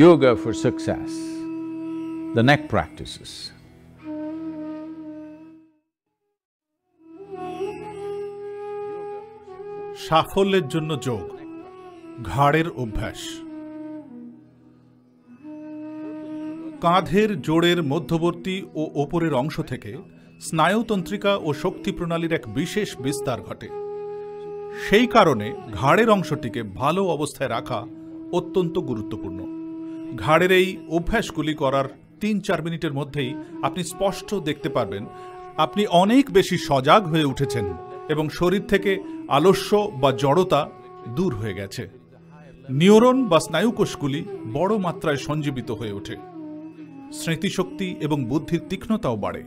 Yoga for Success, the neck practices. সাফল্যের জন্য যোগ ঘাড়ের অভ্যাস কাঁধের জোড়ের মধ্যবর্তী ও ওপরের অংশ থেকে স্নায়ুতন্ত্রিকা ও শক্তি প্রণালীর এক বিশেষ বিস্তার ঘটে সেই কারণে ঘাড়ের অংশটিকে ভালো অবস্থায় রাখা অত্যন্ত গুরুত্বপূর্ণ ঘাড়ের এই অভ্যাসগুলি করার তিন চার মিনিটের মধ্যেই আপনি স্পষ্ট দেখতে পারবেন আপনি অনেক বেশি সজাগ হয়ে উঠেছেন এবং শরীর থেকে আলস্য বা জড়তা দূর হয়ে গেছে নিউরন বা স্নায়ুকোষগুলি বড় মাত্রায় সঞ্জীবিত হয়ে ওঠে স্মৃতিশক্তি এবং বুদ্ধির তীক্ষ্ণতাও বাড়ে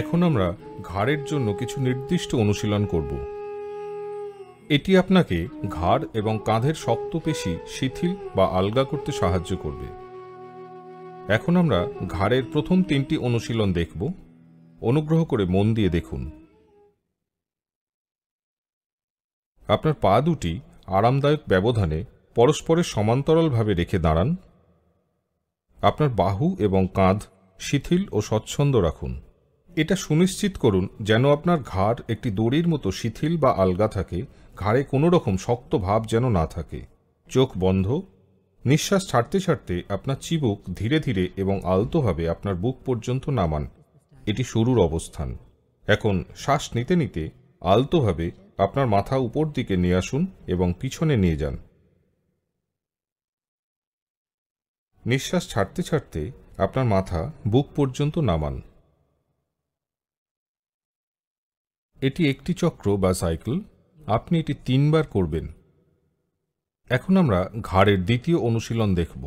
এখন আমরা ঘাড়ের জন্য কিছু নির্দিষ্ট অনুশীলন করব এটি আপনাকে ঘাড় এবং কাঁধের শক্ত পেশি শিথিল বা আলগা করতে সাহায্য করবে এখন আমরা ঘাড়ের প্রথম তিনটি অনুশীলন দেখব অনুগ্রহ করে মন দিয়ে দেখুন আপনার পা দুটি আরামদায়ক ব্যবধানে পরস্পরের সমান্তরালভাবে রেখে দাঁড়ান আপনার বাহু এবং কাঁধ শিথিল ও স্বচ্ছন্দ রাখুন এটা সুনিশ্চিত করুন যেন আপনার ঘাড় একটি দড়ির মতো শিথিল বা আলগা থাকে ঘাড়ে কোনো রকম শক্ত ভাব যেন না থাকে চোখ বন্ধ নিঃশ্বাস ছাড়তে ছাড়তে আপনার চিবুক ধীরে ধীরে এবং আলতোভাবে আপনার বুক পর্যন্ত নামান এটি শুরুর অবস্থান এখন শ্বাস নিতে নিতে আলতোভাবে আপনার মাথা উপর দিকে নিয়ে আসুন এবং পিছনে নিয়ে যান নিঃশ্বাস ছাড়তে ছাড়তে আপনার মাথা বুক পর্যন্ত নামান এটি একটি চক্র বা সাইকেল আপনি এটি তিনবার করবেন এখন আমরা ঘাড়ের দ্বিতীয় অনুশীলন দেখব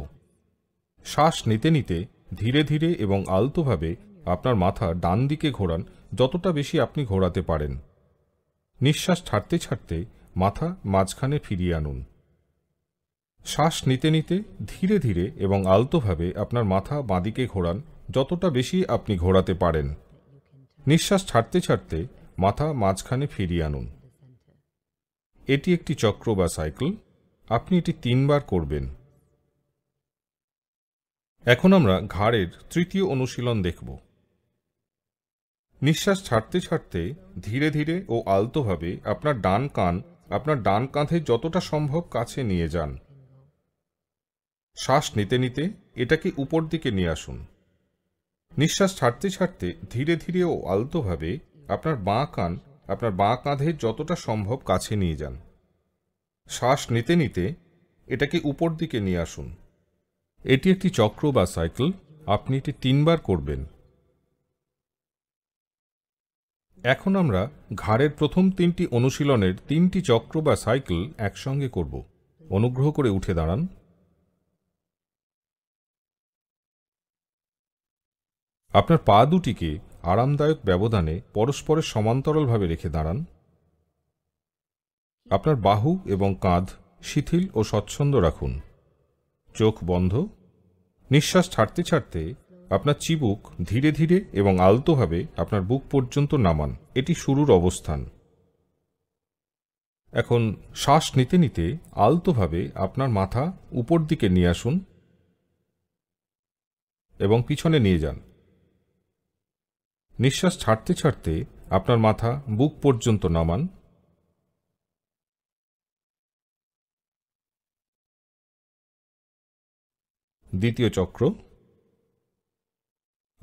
শ্বাস নিতে নিতে ধীরে ধীরে এবং আলতোভাবে আপনার মাথা ডান দিকে ঘোরান যতটা বেশি আপনি ঘোরাতে পারেন নিঃশ্বাস ছাড়তে ছাড়তে মাথা মাঝখানে ফিরিয়ে আনুন শ্বাস নিতে নিতে ধীরে ধীরে এবং আলতোভাবে আপনার মাথা বাঁদিকে ঘোরান যতটা বেশি আপনি ঘোরাতে পারেন নিঃশ্বাস ছাড়তে ছাড়তে মাথা মাঝখানে ফিরিয়ে আনুন এটি একটি চক্র বা সাইকেল আপনি এটি তিনবার করবেন এখন আমরা ঘাড়ের তৃতীয় অনুশীলন দেখব নিঃশ্বাস ছাড়তে ছাড়তে ধীরে ধীরে ও আলতোভাবে আপনার ডান কান আপনার ডান কাঁধে যতটা সম্ভব কাছে নিয়ে যান শ্বাস নিতে নিতে এটাকে উপর দিকে নিয়ে আসুন নিঃশ্বাস ছাড়তে ছাড়তে ধীরে ধীরে ও আলতোভাবে আপনার বাঁ কান আপনার বাঁ কাঁধে যতটা সম্ভব কাছে নিয়ে যান শ্বাস নিতে নিতে এটাকে উপর দিকে নিয়ে আসুন এটি একটি চক্র বা সাইকেল আপনি এটি তিনবার করবেন এখন আমরা ঘাড়ের প্রথম তিনটি অনুশীলনের তিনটি চক্র বা সাইকেল একসঙ্গে করব অনুগ্রহ করে উঠে দাঁড়ান আপনার পা দুটিকে আরামদায়ক ব্যবধানে পরস্পরের সমান্তরালভাবে রেখে দাঁড়ান আপনার বাহু এবং কাঁধ শিথিল ও স্বচ্ছন্দ রাখুন চোখ বন্ধ নিঃশ্বাস ছাড়তে ছাড়তে আপনার চিবুক ধীরে ধীরে এবং আলতোভাবে আপনার বুক পর্যন্ত নামান এটি শুরুর অবস্থান এখন শ্বাস নিতে নিতে আলতোভাবে আপনার মাথা উপর দিকে নিয়ে আসুন এবং পিছনে নিয়ে যান নিঃশ্বাস ছাড়তে ছাড়তে আপনার মাথা বুক পর্যন্ত নামান দ্বিতীয় চক্র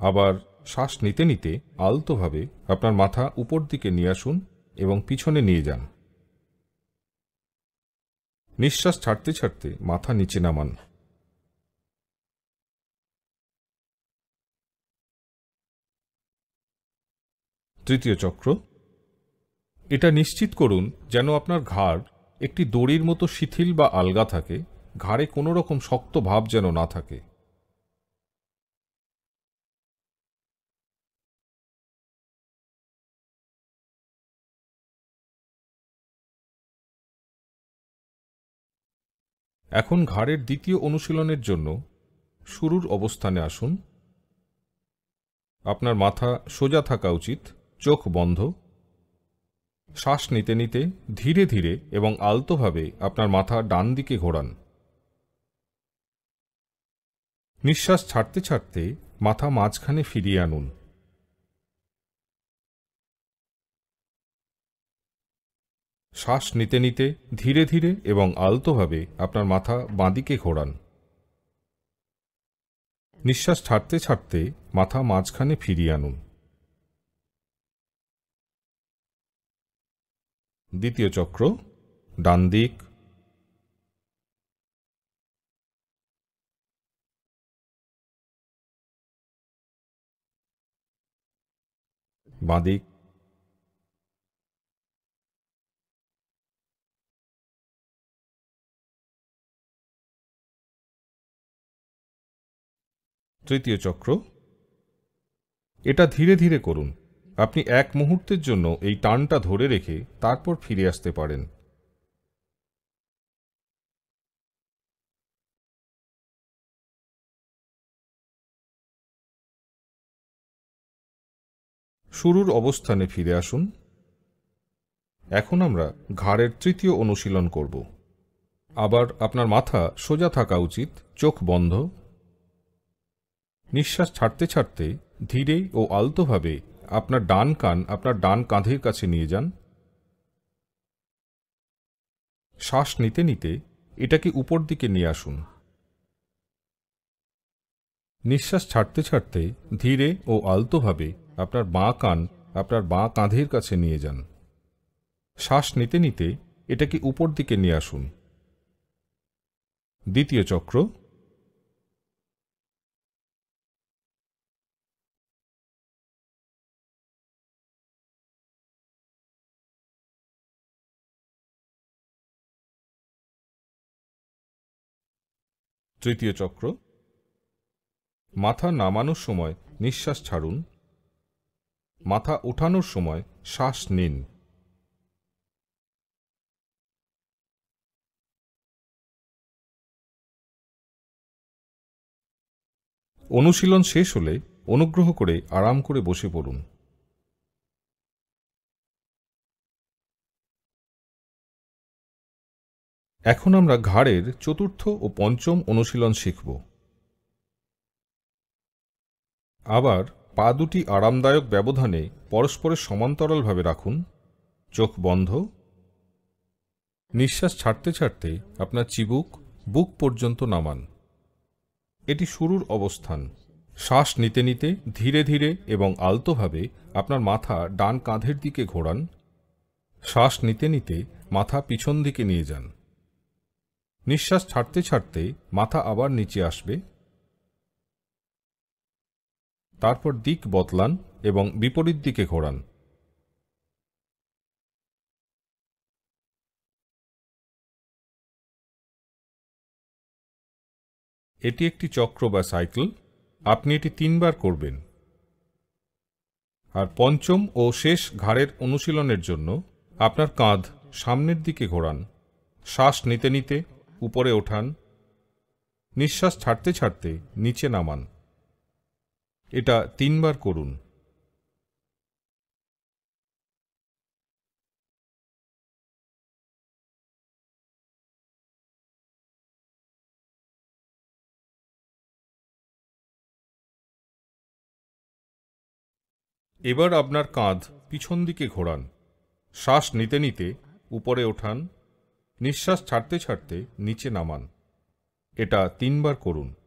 আবার শ্বাস নিতে নিতে আলতোভাবে আপনার মাথা উপর দিকে নিয়ে আসুন এবং পিছনে নিয়ে যান নিঃশ্বাস ছাড়তে ছাড়তে মাথা নিচে নামান তৃতীয় চক্র এটা নিশ্চিত করুন যেন আপনার ঘাড় একটি দড়ির মতো শিথিল বা আলগা থাকে ঘাড়ে কোনো রকম শক্ত ভাব যেন না থাকে এখন ঘাড়ের দ্বিতীয় অনুশীলনের জন্য শুরুর অবস্থানে আসুন আপনার মাথা সোজা থাকা উচিত চোখ বন্ধ শ্বাস নিতে নিতে ধীরে ধীরে এবং আলতোভাবে আপনার মাথা ডান দিকে ঘোরান নিঃশ্বাস ছাড়তে ছাড়তে মাথা মাঝখানে ফিরিয়ে আনুন শ্বাস নিতে নিতে ধীরে ধীরে এবং আলতোভাবে আপনার মাথা বাঁদিকে ঘোরান নিঃশ্বাস ছাড়তে ছাড়তে মাথা মাঝখানে ফিরিয়ে আনুন দ্বিতীয় চক্র ডান দিক বাঁদিক তৃতীয় চক্র এটা ধীরে ধীরে করুন আপনি এক মুহূর্তের জন্য এই টানটা ধরে রেখে তারপর ফিরে আসতে পারেন শুরুর অবস্থানে ফিরে আসুন এখন আমরা ঘাড়ের তৃতীয় অনুশীলন করব আবার আপনার মাথা সোজা থাকা উচিত চোখ বন্ধ নিঃশ্বাস ছাড়তে ছাড়তে ধীরে ও আলতোভাবে আপনার ডান কান আপনার ডান কাঁধের কাছে নিয়ে যান শ্বাস নিতে নিতে এটাকে উপর দিকে নিয়ে আসুন নিঃশ্বাস ছাড়তে ছাড়তে ধীরে ও আলতোভাবে আপনার বাঁ কান আপনার বাঁ কাঁধের কাছে নিয়ে যান শ্বাস নিতে নিতে এটাকে উপর দিকে নিয়ে আসুন দ্বিতীয় চক্র তৃতীয় চক্র মাথা নামানোর সময় নিঃশ্বাস ছাড়ুন মাথা উঠানোর সময় শ্বাস নিন অনুশীলন শেষ হলে অনুগ্রহ করে আরাম করে বসে পড়ুন এখন আমরা ঘাড়ের চতুর্থ ও পঞ্চম অনুশীলন শিখব আবার পা দুটি আরামদায়ক ব্যবধানে পরস্পরের সমান্তরালভাবে রাখুন চোখ বন্ধ নিঃশ্বাস ছাড়তে ছাড়তে আপনার চিবুক বুক পর্যন্ত নামান এটি শুরুর অবস্থান শ্বাস নিতে নিতে ধীরে ধীরে এবং আলতোভাবে আপনার মাথা ডান কাঁধের দিকে ঘোরান শ্বাস নিতে নিতে মাথা পিছন দিকে নিয়ে যান নিঃশ্বাস ছাড়তে ছাড়তে মাথা আবার নিচে আসবে তারপর দিক বদলান এবং বিপরীত দিকে ঘোরান এটি একটি চক্র বা সাইকেল আপনি এটি তিনবার করবেন আর পঞ্চম ও শেষ ঘাড়ের অনুশীলনের জন্য আপনার কাঁধ সামনের দিকে ঘোরান শ্বাস নিতে নিতে উপরে ওঠান নিঃশ্বাস ছাড়তে ছাড়তে নিচে নামান এটা তিনবার করুন এবার আপনার কাঁধ পিছন দিকে ঘোরান শ্বাস নিতে নিতে উপরে ওঠান নিঃশ্বাস ছাড়তে ছাড়তে নিচে নামান এটা তিনবার করুন এখন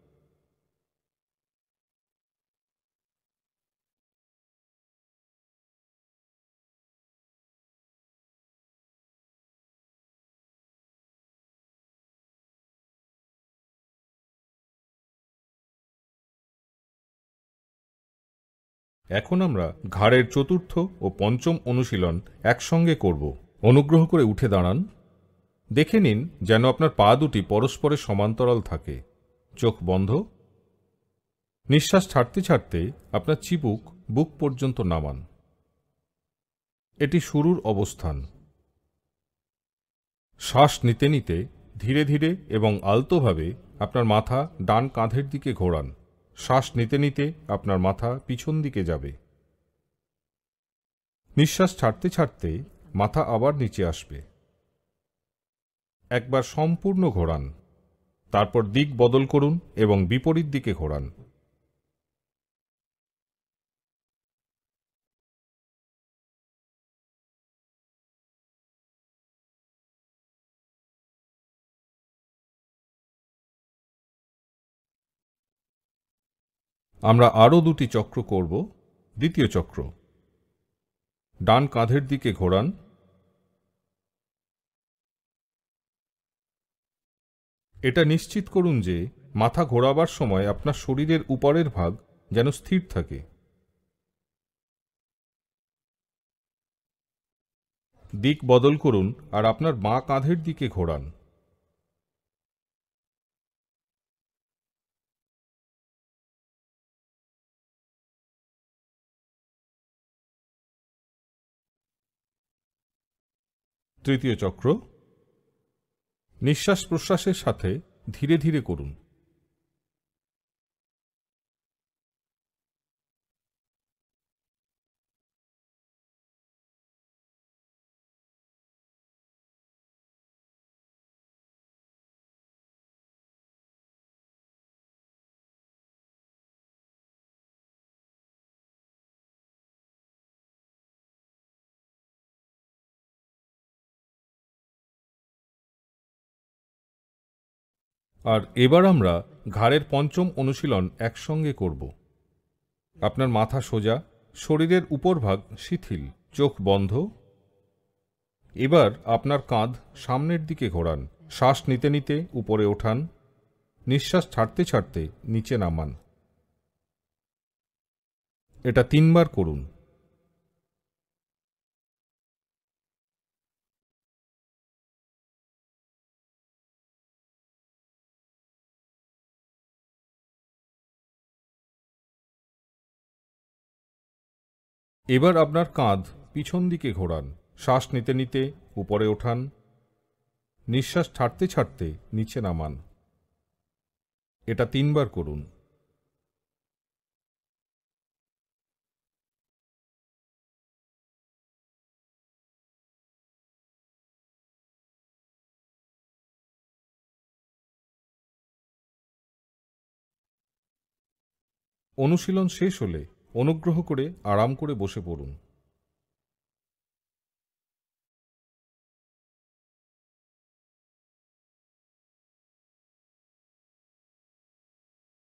আমরা ঘাড়ের চতুর্থ ও পঞ্চম অনুশীলন একসঙ্গে করব অনুগ্রহ করে উঠে দাঁড়ান দেখে নিন যেন আপনার পা দুটি পরস্পরে সমান্তরাল থাকে চোখ বন্ধ নিঃশ্বাস ছাড়তে ছাড়তে আপনার চিবুক বুক পর্যন্ত নামান এটি শুরুর অবস্থান শ্বাস নিতে নিতে ধীরে ধীরে এবং আলতোভাবে আপনার মাথা ডান কাঁধের দিকে ঘোরান শ্বাস নিতে নিতে আপনার মাথা পিছন দিকে যাবে নিঃশ্বাস ছাড়তে ছাড়তে মাথা আবার নিচে আসবে একবার সম্পূর্ণ ঘোরান তারপর দিক বদল করুন এবং বিপরীত দিকে ঘোরান আমরা আরও দুটি চক্র করব দ্বিতীয় চক্র ডান কাঁধের দিকে ঘোরান এটা নিশ্চিত করুন যে মাথা ঘোরাবার সময় আপনার শরীরের উপরের ভাগ যেন স্থির থাকে দিক বদল করুন আর আপনার বাঁ কাঁধের দিকে ঘোরান তৃতীয় চক্র নিঃশ্বাস প্রশ্বাসের সাথে ধীরে ধীরে করুন আর এবার আমরা ঘাড়ের পঞ্চম অনুশীলন একসঙ্গে করব আপনার মাথা সোজা শরীরের উপরভাগ শিথিল চোখ বন্ধ এবার আপনার কাঁধ সামনের দিকে ঘোরান শ্বাস নিতে নিতে উপরে ওঠান নিঃশ্বাস ছাড়তে ছাড়তে নিচে নামান এটা তিনবার করুন এবার আপনার কাঁধ পিছন দিকে ঘোরান শ্বাস নিতে নিতে উপরে ওঠান নিঃশ্বাস ছাড়তে ছাড়তে নিচে নামান এটা তিনবার করুন অনুশীলন শেষ হলে অনুগ্রহ করে আরাম করে বসে পড়ুন